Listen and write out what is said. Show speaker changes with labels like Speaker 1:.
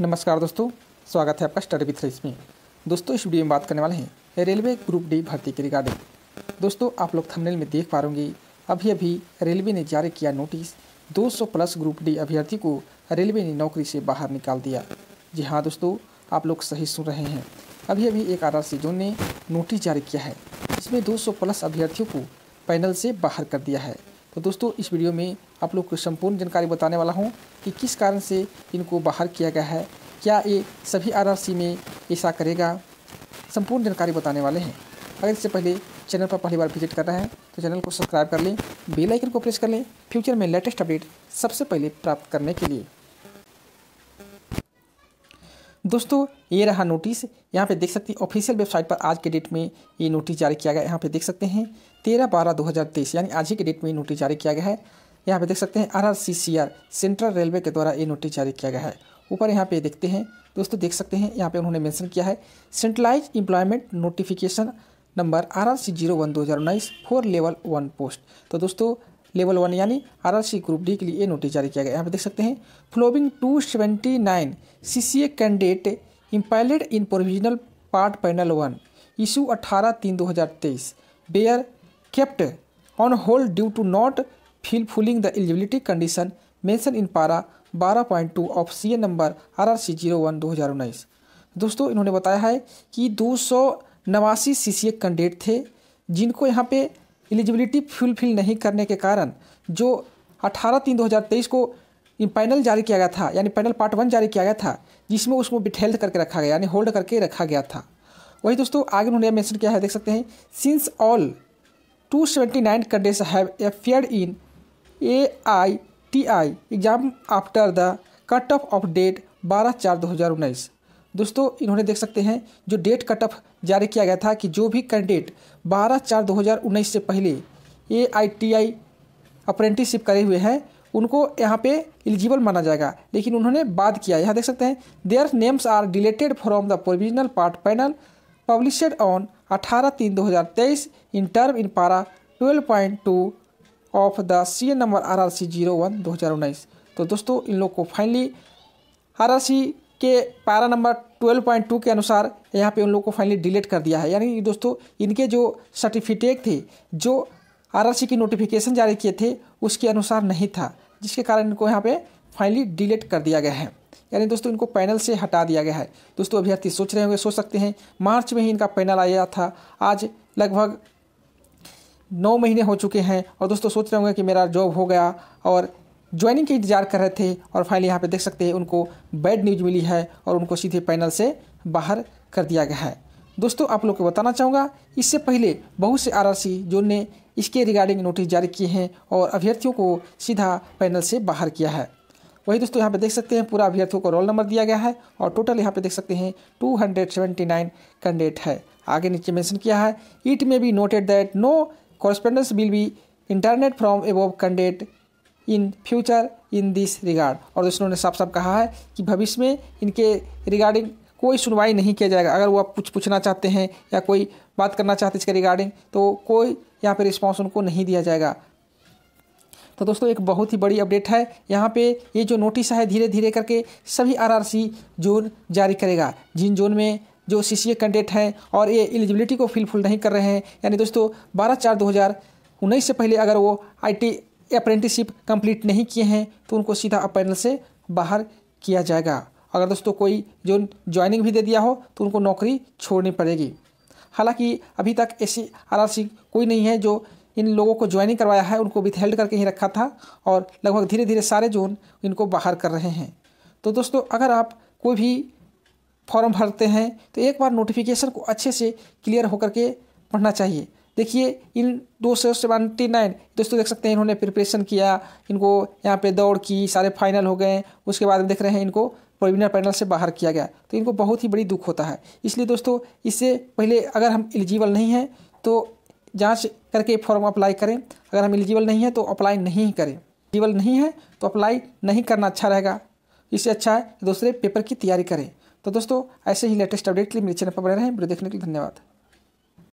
Speaker 1: नमस्कार दोस्तों स्वागत है आपका स्टडी विथ रेस में दोस्तों इस वीडियो में बात करने वाले हैं रेलवे ग्रुप डी भर्ती के रिगार्डिंग दोस्तों आप लोग थंबनेल में देख पा रोगे अभी अभी रेलवे ने जारी किया नोटिस 200 प्लस ग्रुप डी अभ्यर्थी को रेलवे ने नौकरी से बाहर निकाल दिया जी हाँ दोस्तों आप लोग सही सुन रहे हैं अभी अभी एक आर जोन ने नोटिस जारी किया है इसमें दो प्लस अभ्यर्थियों को पैनल से बाहर कर दिया है तो दोस्तों इस वीडियो में आप लोग को संपूर्ण जानकारी बताने वाला हूँ कि किस कारण से इनको बाहर किया गया है क्या ये सभी आर में ऐसा करेगा संपूर्ण जानकारी बताने वाले हैं अगर इससे पहले चैनल पर पहली बार विजिट कर रहे हैं तो चैनल को सब्सक्राइब कर लें बेल आइकन को प्रेस कर लें फ्यूचर में लेटेस्ट अपडेट सबसे पहले प्राप्त करने के लिए दोस्तों ये रहा नोटिस यहाँ पे देख सकते हैं ऑफिशियल वेबसाइट पर आज के डेट में ये नोटिस जारी किया गया है यहाँ पे देख सकते हैं तेरह बारह दो हज़ार तेईस यानी आज ही के डेट में ये नोटिस जारी किया गया है यहाँ पे देख सकते हैं आर सेंट्रल रेलवे के द्वारा ये नोटिस जारी किया गया है ऊपर यहाँ पे देखते हैं दोस्तों देख सकते हैं यहाँ पे उन्होंने मेंशन किया है centralised employment notification number R R C zero one दो हज़ार उन्नीस फोर लेवल वन पोस्ट तो दोस्तों लेवल वन यानी आरआरसी ग्रुप डी के लिए ये नोटिस जारी किया गया यहाँ पर देख सकते हैं following two seventy nine C C A candidate empanelled in provisional part panel one issue अट्ठारह तीन दो हज़ार तेईस were kept on hold due to not fulfilling the eligibility condition mention in para बारह point two of C A number R R C zero one दो हज़ार उन्नीस दोस्तों इन्होंने बताया है कि दो सौ नवासी सी सी ए कैंडिडेट थे जिनको यहाँ पे एलिजिबिलिटी फुलफिल नहीं करने के कारण जो 18 तीन 2023 को पैनल जारी किया गया था यानी पैनल पार्ट वन जारी किया गया था जिसमें उसको बिठेल्ड करके रखा गया यानी होल्ड करके रखा गया था वही दोस्तों आगे उन्होंने मैंशन किया है देख सकते हैं since all two seventy nine candidates have appeared in A I T I exam after the cut off of date बारह चार दो हज़ार उन्नीस दोस्तों इन्होंने देख सकते हैं जो डेट कट ऑफ जारी किया गया था कि जो भी कैंडिडेट 12 चार 2019 से पहले ए आई टी आई अप्रेंटिसशिप करे हुए हैं उनको यहाँ पे एलिजिबल माना जाएगा लेकिन उन्होंने बाद किया यहाँ देख सकते हैं their names are deleted from the provisional part panel published on 18 तीन 2023 in term in para 12.2 of the C N number R R C zero one दो हज़ार उन्नीस तो दोस्तों इन लोग को फाइनली आर आर सी के पारा नंबर 12.2 के अनुसार यहाँ पे उन लोगों को फाइनली डिलीट कर दिया है यानी दोस्तों इनके जो सर्टिफिकेट थे जो आरआरसी की नोटिफिकेशन जारी किए थे उसके अनुसार नहीं था जिसके कारण इनको यहाँ पे फाइनली डिलीट कर दिया गया है यानी दोस्तों इनको पैनल से हटा दिया गया है दोस्तों अभ्यर्थी सोच रहे होंगे सोच सकते हैं मार्च में ही इनका पैनल आया था आज लगभग नौ महीने हो चुके हैं और दोस्तों सोच रहे होंगे कि मेरा जॉब हो गया और ज्वाइनिंग के इंतजार कर रहे थे और फाइनली यहाँ पे देख सकते हैं उनको बैड न्यूज मिली है और उनको सीधे पैनल से बाहर कर दिया गया है दोस्तों आप लोग को बताना चाहूँगा इससे पहले बहुत से आर जो ने इसके रिगार्डिंग नोटिस जारी किए हैं और अभ्यर्थियों को सीधा पैनल से बाहर किया है वही दोस्तों यहाँ पे देख सकते हैं पूरा अभ्यर्थियों को रोल नंबर दिया गया है और टोटल यहाँ पे देख सकते हैं 279 कैंडिडेट है आगे नीचे मेंशन किया है it may be noted that no correspondence will be entertained from above candidate in future in this regard और दोस्तों ने साफ साफ कहा है कि भविष्य में इनके रिगार्डिंग कोई सुनवाई नहीं किया जाएगा अगर वो आप कुछ पूछना चाहते हैं या कोई बात करना चाहते हैं इसके रिगार्डिंग तो कोई यहाँ पर रिस्पॉन्स उनको नहीं दिया जाएगा तो दोस्तों एक बहुत ही बड़ी अपडेट है यहाँ पे ये जो नोटिस है धीरे धीरे करके सभी आरआरसी जोन जारी करेगा जिन जोन में जो सी सी कैंडिडेट हैं और ये एलिजिबिलिटी को फिलफुल नहीं कर रहे हैं यानी दोस्तों बारह चार दो हज़ार उन्नीस से पहले अगर वो आई टी अप्रेंटिसशिप कंप्लीट नहीं किए हैं तो उनको सीधा अपैनल से बाहर किया जाएगा अगर दोस्तों कोई जो ज्वाइनिंग भी दे दिया हो तो उनको नौकरी छोड़नी पड़ेगी हालांकि अभी तक ऐसी आर कोई नहीं है जो इन लोगों को ज्वाइनिंग करवाया है उनको विथहेल्ड करके ही रखा था और लगभग धीरे धीरे सारे जोन इनको बाहर कर रहे हैं तो दोस्तों अगर आप कोई भी फॉर्म भरते हैं तो एक बार नोटिफिकेशन को अच्छे से क्लियर होकर के पढ़ना चाहिए देखिए इन दो सौ सेवेंटी नाइन दोस्तों देख सकते हैं इन्होंने प्रिपरेशन किया इनको यहाँ पे दौड़ की सारे फाइनल हो गए उसके बाद देख रहे हैं इनको प्रीलिमिनर पैनल से बाहर किया गया तो इनको बहुत ही बड़ी दुख होता है इसलिए दोस्तों इससे पहले अगर हम एलिजिबल नहीं हैं तो जांच करके फॉर्म अप्लाई करें अगर हम एलिजिबल नहीं हैं तो अप्लाई नहीं करें एलिजिबल नहीं है तो अप्लाई नहीं करना अच्छा रहेगा इससे अच्छा है दूसरे पेपर की तैयारी करें तो दोस्तों ऐसे ही लेटेस्ट अपडेट के लिए मेरे चैनल पर बने रहें वीडियो देखने के लिए धन्यवाद